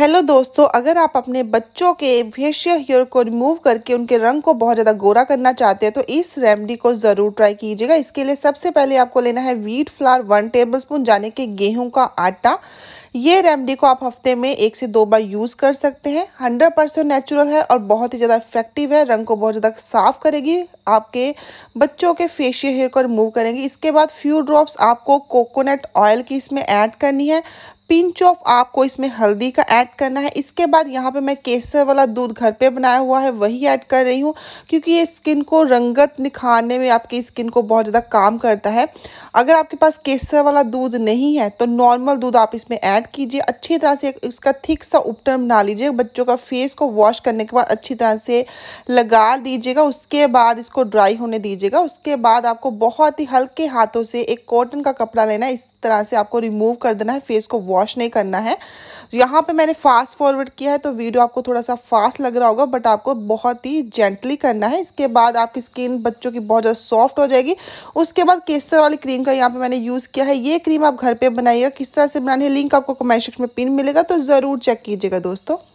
hello दोस्तों अगर आप अपने बच्चों के फेशियल हेयर को रिमूव करके उनके रंग को बहुत ज़्यादा गोरा करना चाहते हैं तो इस रेमेडी को ज़रूर ट्राई कीजिएगा इसके लिए सबसे पहले आपको लेना है वीट फ्लावर वन टेबलस्पून जाने के गेहूं का आटा ये रेमेडी को आप हफ्ते में एक से दो बार यूज़ कर सकते हैं हंड्रेड परसेंट नेचुरल है और बहुत ही ज़्यादा इफेक्टिव है रंग को बहुत ज़्यादा साफ करेगी आपके बच्चों के फेशियल हेयर को रिमूव करेंगी इसके बाद फ्यू ड्रॉप्स आपको कोकोनट ऑयल की इसमें ऐड करनी है पिंच ऑफ आपको इसमें हल्दी का ऐड करना है इसके बाद यहाँ पे मैं केसर वाला दूध घर पे बनाया हुआ है वही ऐड कर रही हूँ क्योंकि ये स्किन को रंगत निखारने में आपकी स्किन को बहुत ज़्यादा काम करता है अगर आपके पास केसर वाला दूध नहीं है तो नॉर्मल दूध आप इसमें ऐड कीजिए अच्छी तरह से इसका थिक सा उपटन बना लीजिए बच्चों का फेस को वॉश करने के बाद अच्छी तरह से लगा दीजिएगा उसके बाद इसको ड्राई होने दीजिएगा उसके बाद आपको बहुत ही हल्के हाथों से एक कॉटन का कपड़ा लेना है इस तरह से आपको रिमूव कर देना है फेस को वॉश वॉश नहीं करना है तो यहाँ पे मैंने फास्ट फॉरवर्ड किया है तो वीडियो आपको थोड़ा सा फास्ट लग रहा होगा बट आपको बहुत ही जेंटली करना है इसके बाद आपकी स्किन बच्चों की बहुत ज़्यादा सॉफ्ट हो जाएगी उसके बाद केसर वाली क्रीम का यहाँ पर मैंने यूज़ किया है ये क्रीम आप घर पर बनाइएगा किस तरह से बनानी है लिंक आपको कमेंट सेक्शन में पिन मिलेगा तो ज़रूर चेक कीजिएगा दोस्तों